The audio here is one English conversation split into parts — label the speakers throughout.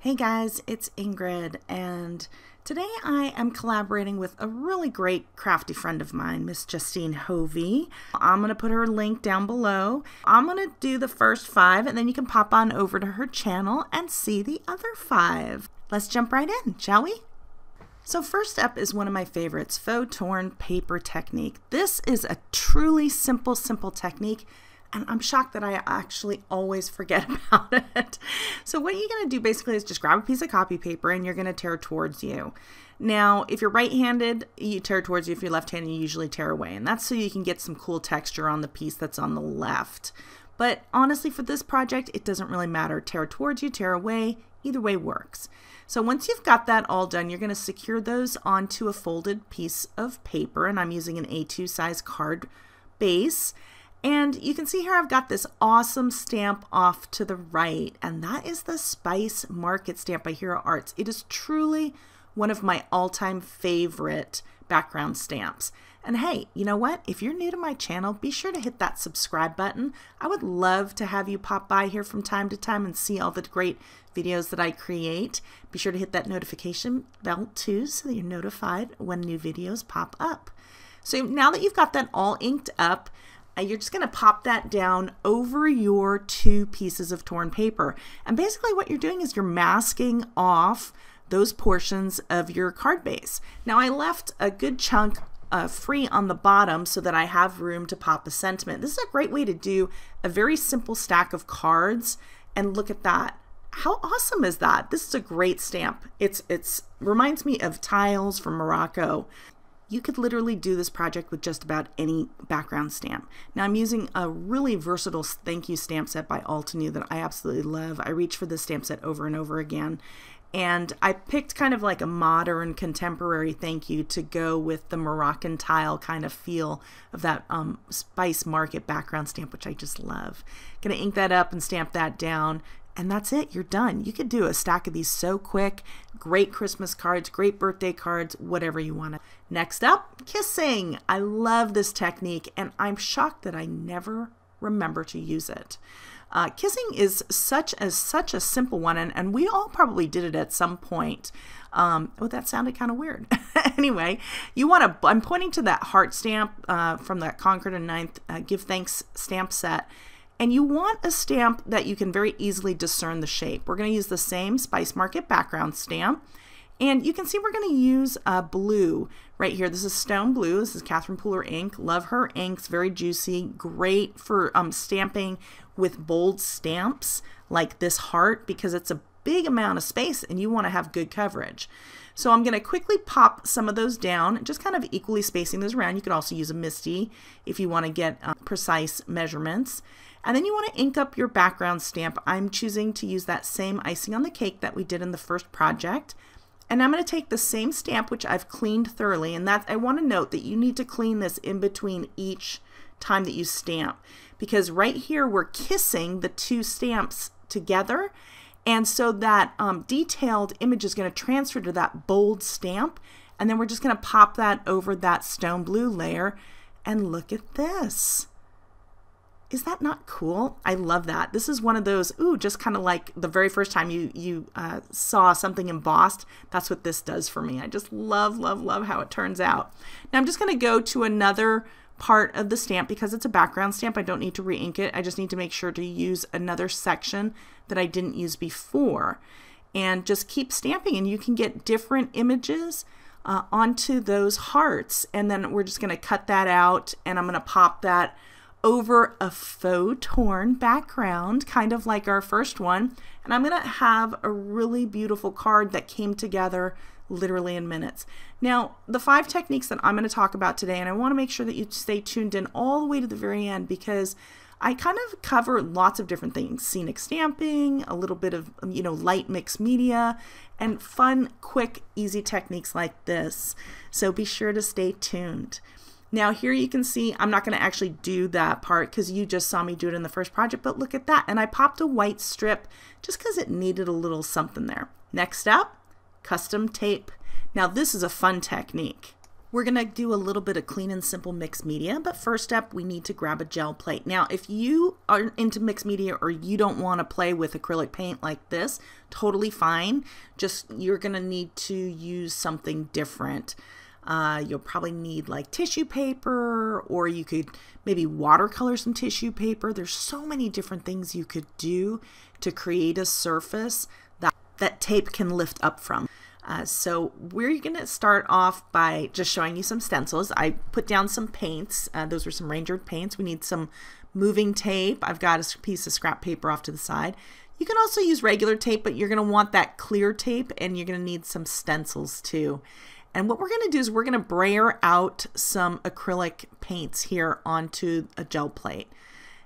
Speaker 1: Hey guys, it's Ingrid, and today I am collaborating with a really great crafty friend of mine, Miss Justine Hovey. I'm going to put her link down below. I'm going to do the first five, and then you can pop on over to her channel and see the other five. Let's jump right in, shall we? So first up is one of my favorites, faux torn paper technique. This is a truly simple, simple technique and I'm shocked that I actually always forget about it. So what you're going to do basically is just grab a piece of copy paper and you're going to tear towards you. Now, if you're right-handed, you tear towards you. If you're left-handed, you usually tear away. And that's so you can get some cool texture on the piece that's on the left. But honestly, for this project, it doesn't really matter. Tear towards you, tear away, either way works. So once you've got that all done, you're going to secure those onto a folded piece of paper. And I'm using an A2 size card base. And you can see here I've got this awesome stamp off to the right, and that is the Spice Market stamp by Hero Arts. It is truly one of my all-time favorite background stamps. And hey, you know what? If you're new to my channel, be sure to hit that subscribe button. I would love to have you pop by here from time to time and see all the great videos that I create. Be sure to hit that notification bell too so that you're notified when new videos pop up. So now that you've got that all inked up, you're just going to pop that down over your two pieces of torn paper. And basically what you're doing is you're masking off those portions of your card base. Now I left a good chunk uh, free on the bottom so that I have room to pop a sentiment. This is a great way to do a very simple stack of cards and look at that. How awesome is that? This is a great stamp. It's it's reminds me of tiles from Morocco you could literally do this project with just about any background stamp. Now I'm using a really versatile thank you stamp set by Altenew that I absolutely love. I reach for this stamp set over and over again. And I picked kind of like a modern contemporary thank you to go with the Moroccan tile kind of feel of that um, Spice Market background stamp, which I just love. Gonna ink that up and stamp that down and that's it. You're done. You could do a stack of these so quick. Great Christmas cards, great birthday cards, whatever you want to. Next up, kissing. I love this technique, and I'm shocked that I never remember to use it. Uh, kissing is such a such a simple one, and, and we all probably did it at some point. Um, oh, that sounded kind of weird. anyway, you want to. I'm pointing to that heart stamp uh, from that Concord and Ninth uh, Give Thanks stamp set and you want a stamp that you can very easily discern the shape. We're going to use the same Spice Market background stamp. And you can see we're going to use a blue right here. This is Stone Blue. This is Catherine Pooler ink. Love her inks. Very juicy. Great for um, stamping with bold stamps like this heart because it's a big amount of space and you want to have good coverage. So I'm going to quickly pop some of those down, just kind of equally spacing those around. You can also use a Misty if you want to get uh, precise measurements. And then you want to ink up your background stamp. I'm choosing to use that same icing on the cake that we did in the first project. And I'm going to take the same stamp, which I've cleaned thoroughly, and that I want to note that you need to clean this in between each time that you stamp, because right here we're kissing the two stamps together, and so that um, detailed image is going to transfer to that bold stamp, and then we're just going to pop that over that stone blue layer, and look at this is that not cool? I love that. This is one of those, ooh, just kind of like the very first time you you uh, saw something embossed. That's what this does for me. I just love, love, love how it turns out. Now I'm just going to go to another part of the stamp because it's a background stamp. I don't need to re-ink it. I just need to make sure to use another section that I didn't use before. And just keep stamping and you can get different images uh, onto those hearts. And then we're just going to cut that out and I'm going to pop that over a faux torn background, kind of like our first one. And I'm going to have a really beautiful card that came together literally in minutes. Now, the five techniques that I'm going to talk about today, and I want to make sure that you stay tuned in all the way to the very end because I kind of cover lots of different things, scenic stamping, a little bit of, um, you know, light mixed media, and fun, quick, easy techniques like this. So be sure to stay tuned. Now here you can see I'm not going to actually do that part because you just saw me do it in the first project, but look at that. And I popped a white strip just because it needed a little something there. Next up, custom tape. Now this is a fun technique. We're going to do a little bit of clean and simple mixed media, but first up we need to grab a gel plate. Now if you are into mixed media or you don't want to play with acrylic paint like this, totally fine. Just you're going to need to use something different. Uh, you'll probably need like tissue paper, or you could maybe watercolor some tissue paper. There's so many different things you could do to create a surface that, that tape can lift up from. Uh, so we're going to start off by just showing you some stencils. I put down some paints. Uh, those were some Ranger paints. We need some moving tape. I've got a piece of scrap paper off to the side. You can also use regular tape, but you're going to want that clear tape and you're going to need some stencils too. And what we're going to do is we're going to brayer out some acrylic paints here onto a gel plate.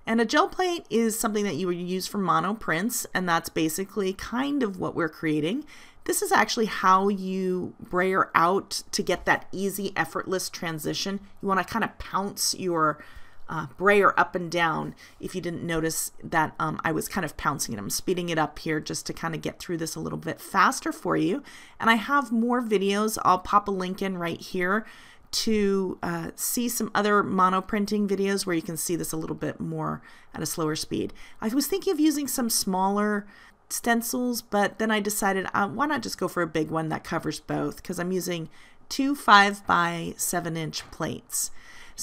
Speaker 1: And a gel plate is something that you would use for mono prints, and that's basically kind of what we're creating. This is actually how you brayer out to get that easy, effortless transition. You want to kind of pounce your uh, brayer up and down if you didn't notice that um, I was kind of pouncing it. I'm speeding it up here just to kind of get through this a little bit faster for you. And I have more videos. I'll pop a link in right here to uh, see some other monoprinting videos where you can see this a little bit more at a slower speed. I was thinking of using some smaller stencils, but then I decided uh, why not just go for a big one that covers both because I'm using two 5 by 7 inch plates.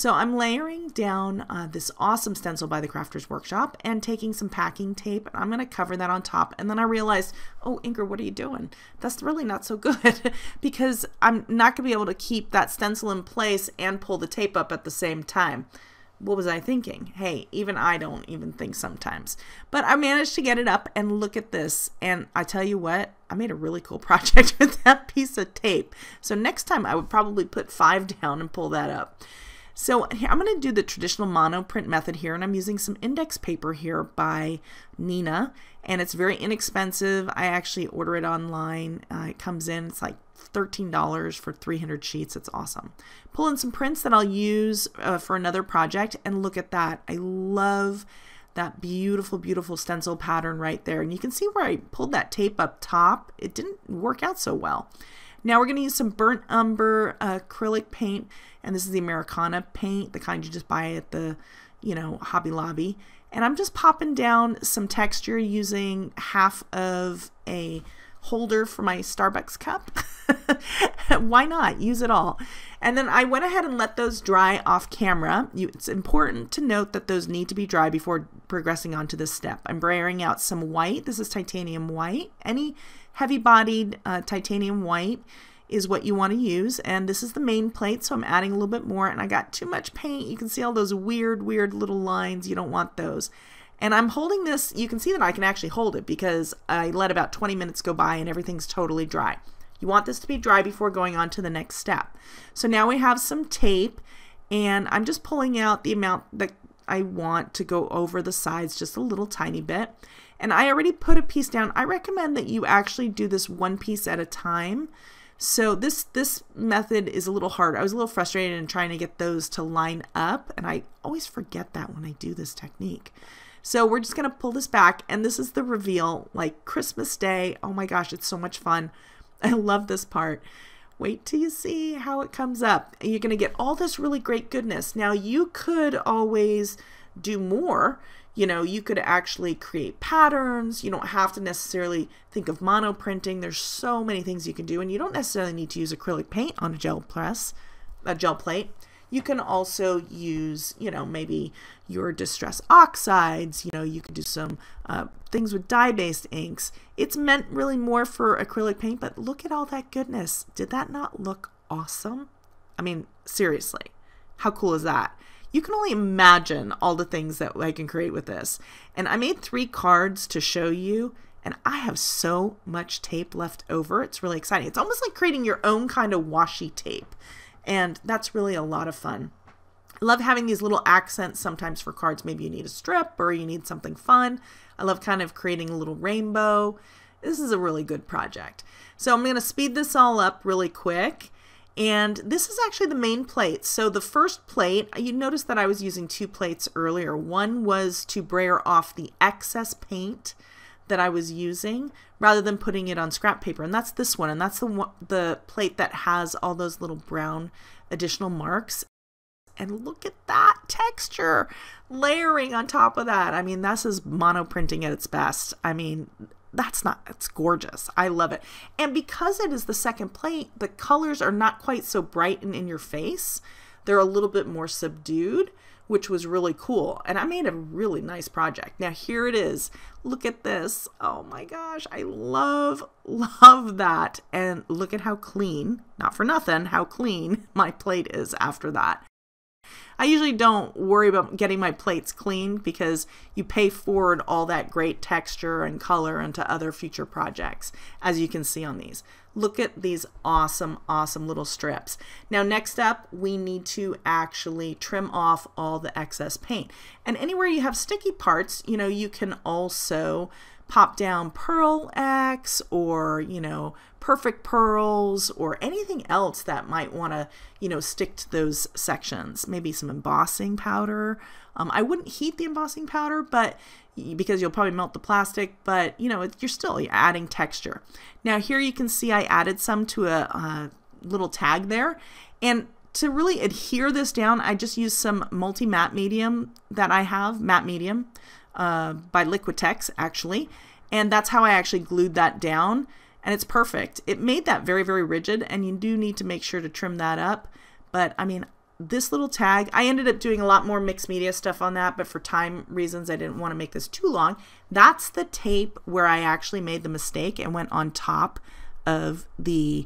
Speaker 1: So I'm layering down uh, this awesome stencil by the Crafters Workshop and taking some packing tape. And I'm going to cover that on top. And then I realized, oh, Inger, what are you doing? That's really not so good because I'm not going to be able to keep that stencil in place and pull the tape up at the same time what was I thinking? Hey, even I don't even think sometimes. But I managed to get it up and look at this. And I tell you what, I made a really cool project with that piece of tape. So next time I would probably put five down and pull that up. So I'm going to do the traditional monoprint method here, and I'm using some index paper here by Nina, and it's very inexpensive. I actually order it online. Uh, it comes in, it's like $13 for 300 sheets. It's awesome. Pull in some prints that I'll use uh, for another project, and look at that. I love that beautiful, beautiful stencil pattern right there. And you can see where I pulled that tape up top. It didn't work out so well. Now we're going to use some burnt umber uh, acrylic paint, and this is the Americana paint, the kind you just buy at the, you know, Hobby Lobby. And I'm just popping down some texture using half of a holder for my Starbucks cup. Why not? Use it all. And then I went ahead and let those dry off camera. You, it's important to note that those need to be dry before progressing on to this step. I'm braying out some white. This is titanium white. Any heavy-bodied uh, titanium white is what you want to use. And this is the main plate, so I'm adding a little bit more. And I got too much paint. You can see all those weird, weird little lines. You don't want those. And I'm holding this. You can see that I can actually hold it because I let about 20 minutes go by and everything's totally dry. You want this to be dry before going on to the next step. So now we have some tape and I'm just pulling out the amount that I want to go over the sides just a little tiny bit. And I already put a piece down. I recommend that you actually do this one piece at a time. So this this method is a little hard. I was a little frustrated in trying to get those to line up, and I always forget that when I do this technique. So we're just gonna pull this back, and this is the reveal, like Christmas Day. Oh my gosh, it's so much fun. I love this part. Wait till you see how it comes up. You're gonna get all this really great goodness. Now you could always do more. You know, you could actually create patterns. You don't have to necessarily think of mono printing. There's so many things you can do, and you don't necessarily need to use acrylic paint on a gel press, a gel plate. You can also use, you know, maybe your distress oxides. You know, you could do some uh, things with dye-based inks. It's meant really more for acrylic paint, but look at all that goodness. Did that not look awesome? I mean, seriously, how cool is that? you can only imagine all the things that I can create with this. And I made three cards to show you and I have so much tape left over. It's really exciting. It's almost like creating your own kind of washi tape. And that's really a lot of fun. I love having these little accents sometimes for cards. Maybe you need a strip or you need something fun. I love kind of creating a little rainbow. This is a really good project. So I'm going to speed this all up really quick and this is actually the main plate. So the first plate, you notice that I was using two plates earlier. One was to brayer off the excess paint that I was using rather than putting it on scrap paper. And that's this one. And that's the, one, the plate that has all those little brown additional marks. And look at that texture layering on top of that. I mean, this is mono printing at its best. I mean, that's not it's gorgeous i love it and because it is the second plate the colors are not quite so bright and in your face they're a little bit more subdued which was really cool and i made a really nice project now here it is look at this oh my gosh i love love that and look at how clean not for nothing how clean my plate is after that I usually don't worry about getting my plates clean because you pay forward all that great texture and color into other future projects, as you can see on these. Look at these awesome, awesome little strips. Now next up, we need to actually trim off all the excess paint. And anywhere you have sticky parts, you know, you can also pop down pearl X or, you know, perfect pearls or anything else that might want to, you know, stick to those sections. Maybe some embossing powder. Um, I wouldn't heat the embossing powder, but because you'll probably melt the plastic, but you know, you're still adding texture. Now here you can see I added some to a, a little tag there. And to really adhere this down, I just use some multi-matte medium that I have, matte medium uh, by Liquitex, actually. And that's how I actually glued that down. And it's perfect. It made that very, very rigid, and you do need to make sure to trim that up. But I mean, this little tag, I ended up doing a lot more mixed media stuff on that, but for time reasons, I didn't want to make this too long. That's the tape where I actually made the mistake and went on top of the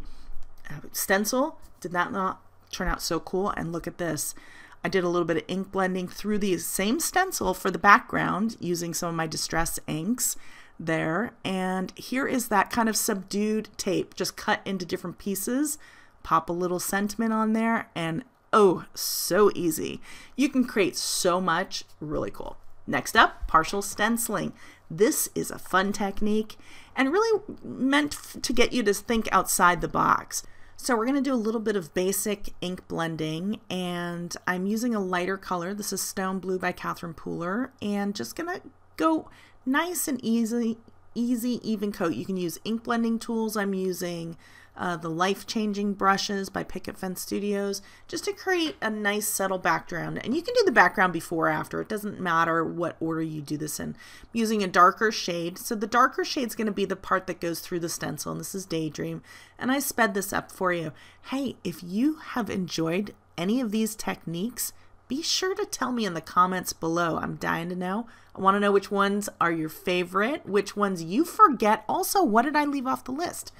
Speaker 1: uh, stencil. Did that not turn out so cool? And look at this. I did a little bit of ink blending through the same stencil for the background using some of my Distress inks there. And here is that kind of subdued tape, just cut into different pieces, pop a little sentiment on there, and oh, so easy. You can create so much, really cool. Next up, partial stenciling. This is a fun technique and really meant to get you to think outside the box. So we're going to do a little bit of basic ink blending and I'm using a lighter color. This is Stone Blue by Catherine Pooler and just going to go nice and easy, easy even coat. You can use ink blending tools. I'm using uh, the Life Changing Brushes by Picket Fence Studios, just to create a nice subtle background. And you can do the background before after. It doesn't matter what order you do this in. I'm using a darker shade. So the darker shade is going to be the part that goes through the stencil, and this is Daydream. And I sped this up for you. Hey, if you have enjoyed any of these techniques, be sure to tell me in the comments below. I'm dying to know. I want to know which ones are your favorite, which ones you forget. Also, what did I leave off the list?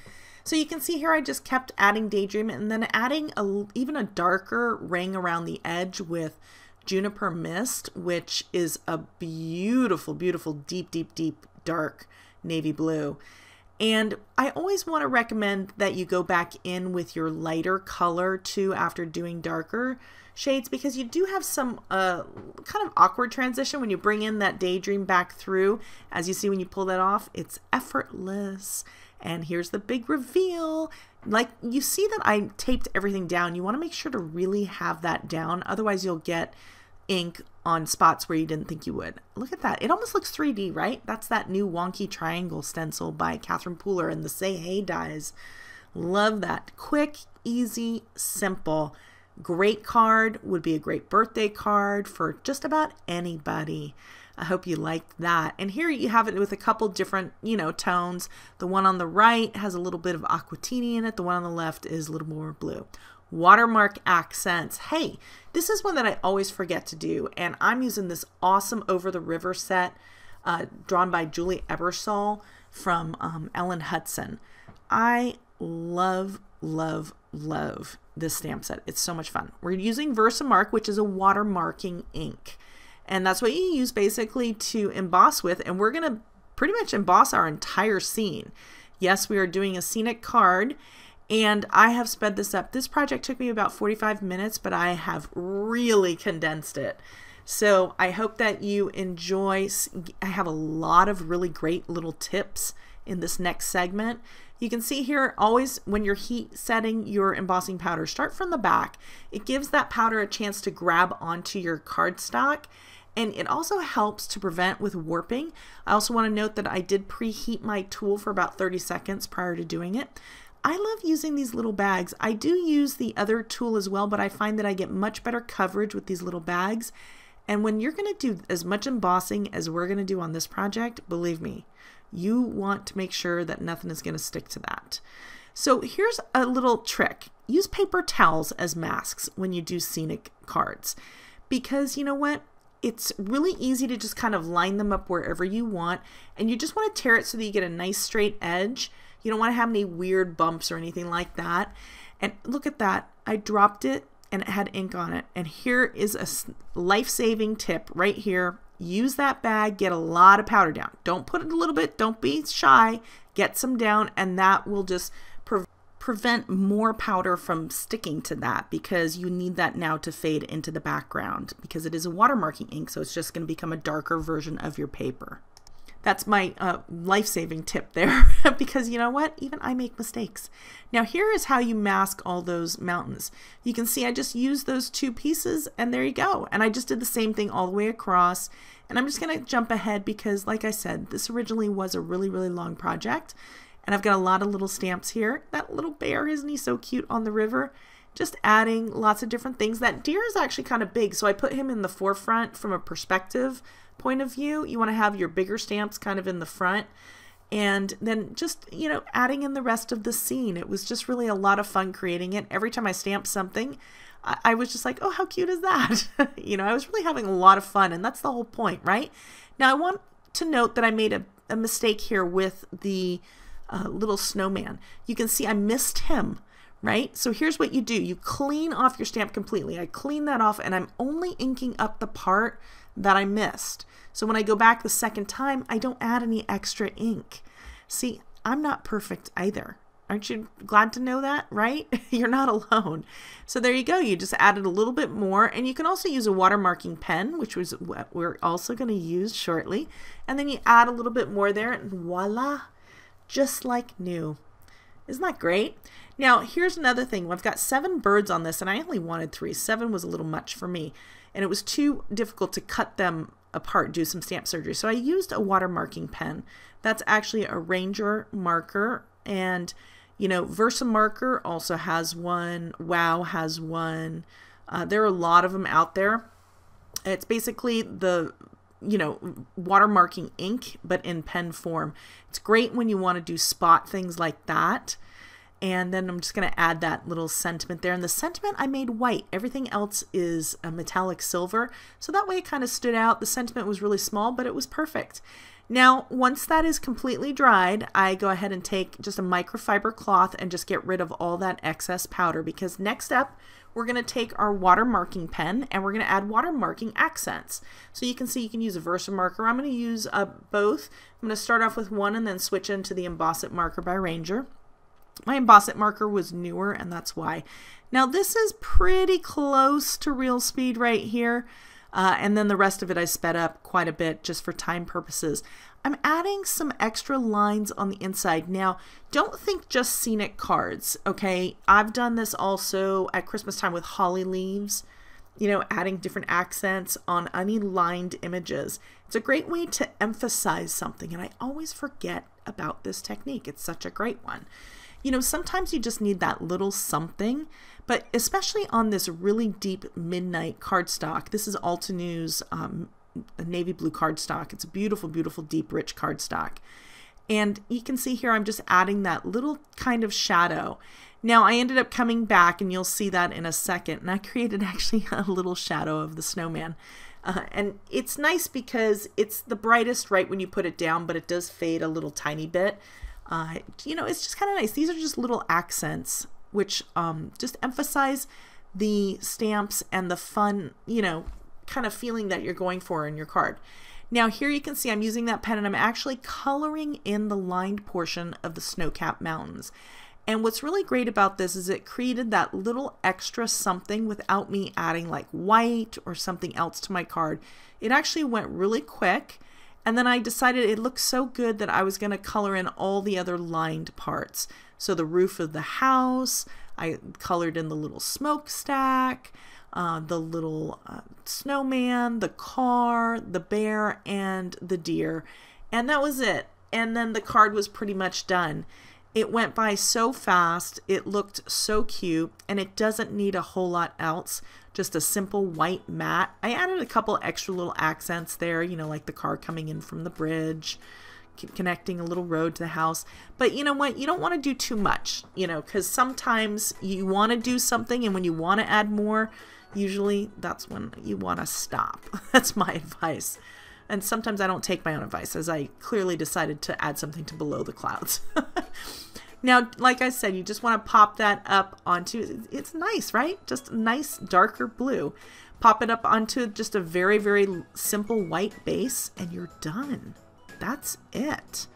Speaker 1: So you can see here I just kept adding Daydream and then adding a, even a darker ring around the edge with Juniper Mist, which is a beautiful, beautiful, deep, deep, deep, dark navy blue. And I always want to recommend that you go back in with your lighter color too after doing darker shades because you do have some uh, kind of awkward transition when you bring in that daydream back through. As you see when you pull that off, it's effortless and here's the big reveal. Like you see that I taped everything down. You want to make sure to really have that down. Otherwise you'll get ink on spots where you didn't think you would. Look at that. It almost looks 3D, right? That's that new wonky triangle stencil by Catherine Pooler and the Say Hey dies. Love that. Quick, easy, simple. Great card would be a great birthday card for just about anybody. I hope you liked that. And here you have it with a couple different, you know, tones. The one on the right has a little bit of aquatini in it. The one on the left is a little more blue. Watermark accents. Hey, this is one that I always forget to do. And I'm using this awesome Over the River set uh, drawn by Julie Ebersol from um, Ellen Hudson. I love, love, love this stamp set. It's so much fun. We're using Versamark, which is a watermarking ink. And that's what you use basically to emboss with. And we're going to pretty much emboss our entire scene. Yes, we are doing a scenic card and I have sped this up. This project took me about 45 minutes, but I have really condensed it. So I hope that you enjoy. I have a lot of really great little tips in this next segment. You can see here always when you're heat setting your embossing powder, start from the back. It gives that powder a chance to grab onto your cardstock and it also helps to prevent with warping. I also want to note that I did preheat my tool for about 30 seconds prior to doing it. I love using these little bags. I do use the other tool as well, but I find that I get much better coverage with these little bags. And when you're going to do as much embossing as we're going to do on this project, believe me, you want to make sure that nothing is going to stick to that. So here's a little trick. Use paper towels as masks when you do scenic cards. Because you know what? it's really easy to just kind of line them up wherever you want and you just want to tear it so that you get a nice straight edge. You don't want to have any weird bumps or anything like that. And look at that, I dropped it and it had ink on it. And here is a life-saving tip right here. Use that bag, get a lot of powder down. Don't put it a little bit, don't be shy, get some down and that will just prevent more powder from sticking to that because you need that now to fade into the background because it is a watermarking ink so it's just going to become a darker version of your paper. That's my uh, life-saving tip there because you know what? Even I make mistakes. Now here is how you mask all those mountains. You can see I just used those two pieces and there you go. And I just did the same thing all the way across and I'm just going to jump ahead because like I said, this originally was a really, really long project and I've got a lot of little stamps here. That little bear, isn't he so cute on the river? Just adding lots of different things. That deer is actually kind of big, so I put him in the forefront from a perspective point of view. You want to have your bigger stamps kind of in the front. And then just, you know, adding in the rest of the scene. It was just really a lot of fun creating it. Every time I stamped something, I, I was just like, oh, how cute is that? you know, I was really having a lot of fun, and that's the whole point, right? Now, I want to note that I made a, a mistake here with the uh, little snowman. You can see I missed him, right? So here's what you do. You clean off your stamp completely. I clean that off and I'm only inking up the part that I missed. So when I go back the second time, I don't add any extra ink. See, I'm not perfect either. Aren't you glad to know that, right? You're not alone. So there you go. You just added a little bit more. And you can also use a watermarking pen, which was what we're also going to use shortly. And then you add a little bit more there and voila, just like new. Isn't that great? Now, here's another thing. I've got seven birds on this, and I only wanted three. Seven was a little much for me, and it was too difficult to cut them apart, do some stamp surgery. So I used a watermarking pen. That's actually a Ranger marker, and you know, Versamarker also has one. Wow has one. Uh, there are a lot of them out there. It's basically the you know, watermarking ink, but in pen form. It's great when you want to do spot things like that and then I'm just going to add that little sentiment there. And the sentiment I made white. Everything else is a uh, metallic silver. So that way it kind of stood out. The sentiment was really small, but it was perfect. Now, once that is completely dried, I go ahead and take just a microfiber cloth and just get rid of all that excess powder because next up, we're going to take our watermarking pen and we're going to add watermarking accents. So you can see you can use a Versa marker. I'm going to use uh, both. I'm going to start off with one and then switch into the Emboss It marker by Ranger. My embossment marker was newer and that's why. Now this is pretty close to real speed right here. Uh, and then the rest of it I sped up quite a bit just for time purposes. I'm adding some extra lines on the inside. Now, don't think just scenic cards, okay? I've done this also at Christmas time with holly leaves, you know, adding different accents on any lined images. It's a great way to emphasize something, and I always forget about this technique. It's such a great one you know, sometimes you just need that little something, but especially on this really deep midnight cardstock, this is Alta News um, navy blue cardstock. It's a beautiful, beautiful, deep, rich cardstock. And you can see here, I'm just adding that little kind of shadow. Now I ended up coming back and you'll see that in a second. And I created actually a little shadow of the snowman. Uh, and it's nice because it's the brightest right when you put it down, but it does fade a little tiny bit. Uh, you know, it's just kind of nice. These are just little accents which um, just emphasize the stamps and the fun, you know, kind of feeling that you're going for in your card. Now here you can see I'm using that pen and I'm actually coloring in the lined portion of the snow-capped mountains. And what's really great about this is it created that little extra something without me adding like white or something else to my card. It actually went really quick and then I decided it looked so good that I was going to color in all the other lined parts. So the roof of the house, I colored in the little smokestack, uh, the little uh, snowman, the car, the bear, and the deer. And that was it. And then the card was pretty much done. It went by so fast, it looked so cute, and it doesn't need a whole lot else just a simple white mat. I added a couple extra little accents there, you know, like the car coming in from the bridge, connecting a little road to the house. But you know what? You don't want to do too much, you know, because sometimes you want to do something and when you want to add more, usually that's when you want to stop. that's my advice. And sometimes I don't take my own advice, as I clearly decided to add something to Below the Clouds. Now, like I said, you just want to pop that up onto, it's nice, right? Just nice darker blue. Pop it up onto just a very, very simple white base and you're done. That's it.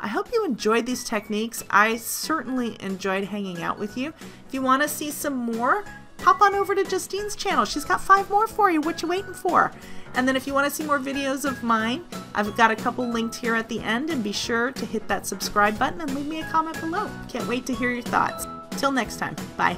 Speaker 1: I hope you enjoyed these techniques. I certainly enjoyed hanging out with you. If you want to see some more, hop on over to Justine's channel. She's got five more for you. What you waiting for? And then if you want to see more videos of mine, I've got a couple linked here at the end and be sure to hit that subscribe button and leave me a comment below. Can't wait to hear your thoughts. Till next time, bye.